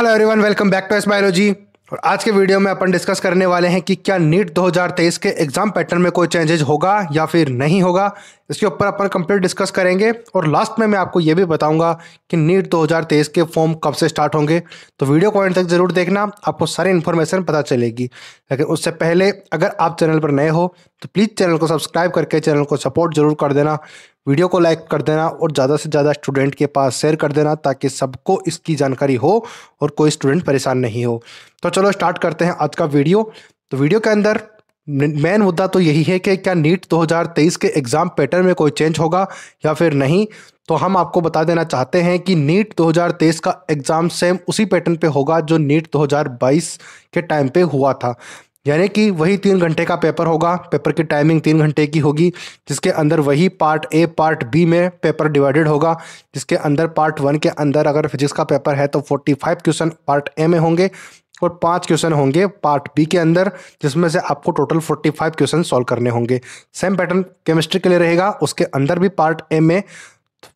hello everyone welcome back to S biology और आज के वीडियो में अपन डिस्कस करने वाले हैं कि क्या नीट 2023 के एग्जाम पैटर्न में कोई चेंजेज होगा या फिर नहीं होगा इसके ऊपर अपन कंप्लीट डिस्कस करेंगे और लास्ट में मैं आपको ये भी बताऊंगा कि नीट 2023 के फॉर्म कब से स्टार्ट होंगे तो वीडियो को एंड तक जरूर देखना आपको सारी इन्फॉर्मेशन पता चलेगी लेकिन उससे पहले अगर आप चैनल पर नए हो तो प्लीज़ चैनल को सब्सक्राइब करके चैनल को सपोर्ट जरूर कर देना वीडियो को लाइक कर देना और ज़्यादा से ज़्यादा स्टूडेंट के पास शेयर कर देना ताकि सबको इसकी जानकारी हो और कोई स्टूडेंट परेशान नहीं हो तो चलो स्टार्ट करते हैं आज का वीडियो तो वीडियो के अंदर मेन मुद्दा तो यही है कि क्या नीट 2023 के एग्ज़ाम पैटर्न में कोई चेंज होगा या फिर नहीं तो हम आपको बता देना चाहते हैं कि नीट 2023 का एग्ज़ाम सेम उसी पैटर्न पे होगा जो नीट 2022 के टाइम पे हुआ था यानी कि वही तीन घंटे का पेपर होगा पेपर की टाइमिंग तीन घंटे की होगी जिसके अंदर वही पार्ट ए पार्ट बी में पेपर डिवाइडेड होगा जिसके अंदर पार्ट वन के अंदर अगर फिजिक्स का पेपर है तो forty five question part A में होंगे और पांच क्वेश्चन होंगे पार्ट बी के अंदर जिसमें से आपको total forty five question solve करने होंगे सेम पैटर्न केमिस्ट्री के लिए रहेगा उसके अंदर भी पार्ट ए में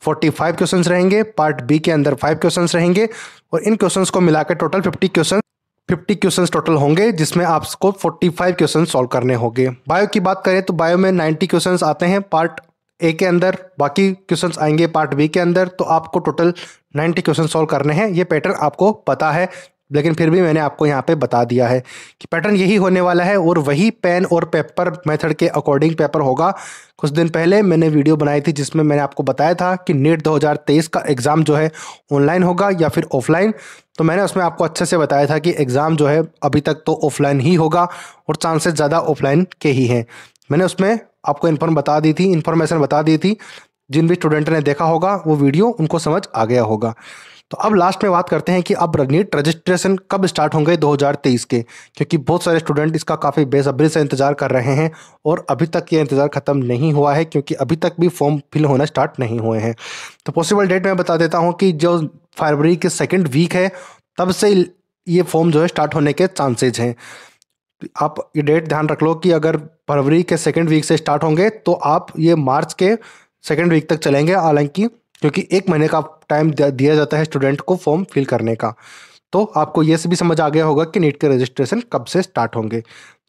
फोर्टी फाइव क्वेश्चन रहेंगे पार्ट बी के अंदर फाइव क्वेश्चन रहेंगे और इन क्वेश्चन को मिलाकर total fifty question fifty question total होंगे जिसमें आपको फोर्टी फाइव क्वेश्चन सॉल्व करने होंगे बायो की बात करें तो बायो में नाइन्टी क्वेश्चन आते हैं पार्ट ए के अंदर बाकी क्वेश्चन आएंगे पार्ट बी के अंदर तो आपको टोटल 90 क्वेश्चन सॉल्व करने हैं ये पैटर्न आपको पता है लेकिन फिर भी मैंने आपको यहाँ पे बता दिया है कि पैटर्न यही होने वाला है और वही पेन और पेपर मेथड के अकॉर्डिंग पेपर होगा कुछ दिन पहले मैंने वीडियो बनाई थी जिसमें मैंने आपको बताया था कि नेट 2023 का एग्ज़ाम जो है ऑनलाइन होगा या फिर ऑफलाइन तो मैंने उसमें आपको अच्छे से बताया था कि एग्ज़ाम जो है अभी तक तो ऑफलाइन ही होगा और चांसेस ज़्यादा ऑफलाइन के ही हैं मैंने उसमें आपको इन्फॉर्म बता दी थी इन्फॉर्मेशन बता दी थी जिन भी स्टूडेंट ने देखा होगा वो वीडियो उनको समझ आ गया होगा तो अब लास्ट में बात करते हैं कि अब नीट रजिस्ट्रेशन कब स्टार्ट होंगे 2023 के क्योंकि बहुत सारे स्टूडेंट इसका काफ़ी बेसब्री से इंतज़ार कर रहे हैं और अभी तक ये इंतज़ार ख़त्म नहीं हुआ है क्योंकि अभी तक भी फॉर्म फिल होना स्टार्ट नहीं हुए हैं तो पॉसिबल डेट मैं बता देता हूँ कि जो फरवरी के सेकेंड वीक है तब से ये फॉर्म जो है स्टार्ट होने के चांसेज हैं आप ये डेट ध्यान रख लो कि अगर फरवरी के सेकेंड वीक से स्टार्ट होंगे तो आप ये मार्च के सेकेंड वीक तक चलेंगे हालांकि क्योंकि एक महीने का टाइम दिया जाता है स्टूडेंट को फॉर्म फिल करने का तो आपको ये भी समझ आ गया होगा कि नीट के रजिस्ट्रेशन कब से स्टार्ट होंगे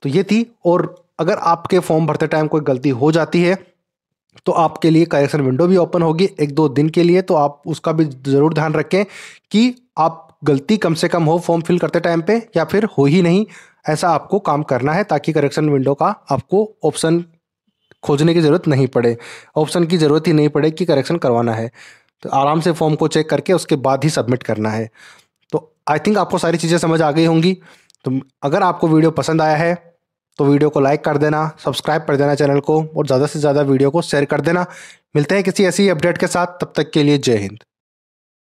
तो ये थी और अगर आपके फॉर्म भरते टाइम कोई गलती हो जाती है तो आपके लिए करेक्शन विंडो भी ओपन होगी एक दो दिन के लिए तो आप उसका भी ज़रूर ध्यान रखें कि आप गलती कम से कम हो फॉर्म फिल करते टाइम पे या फिर हो ही नहीं ऐसा आपको काम करना है ताकि करेक्शन विंडो का आपको ऑप्शन खोजने की ज़रूरत नहीं पड़े ऑप्शन की ज़रूरत ही नहीं पड़े कि करेक्शन करवाना है तो आराम से फॉर्म को चेक करके उसके बाद ही सबमिट करना है तो आई थिंक आपको सारी चीज़ें समझ आ गई होंगी तो अगर आपको वीडियो पसंद आया है तो वीडियो को लाइक कर देना सब्सक्राइब कर देना चैनल को और ज़्यादा से ज़्यादा वीडियो को शेयर कर देना मिलते हैं किसी ऐसी अपडेट के साथ तब तक के लिए जय हिंद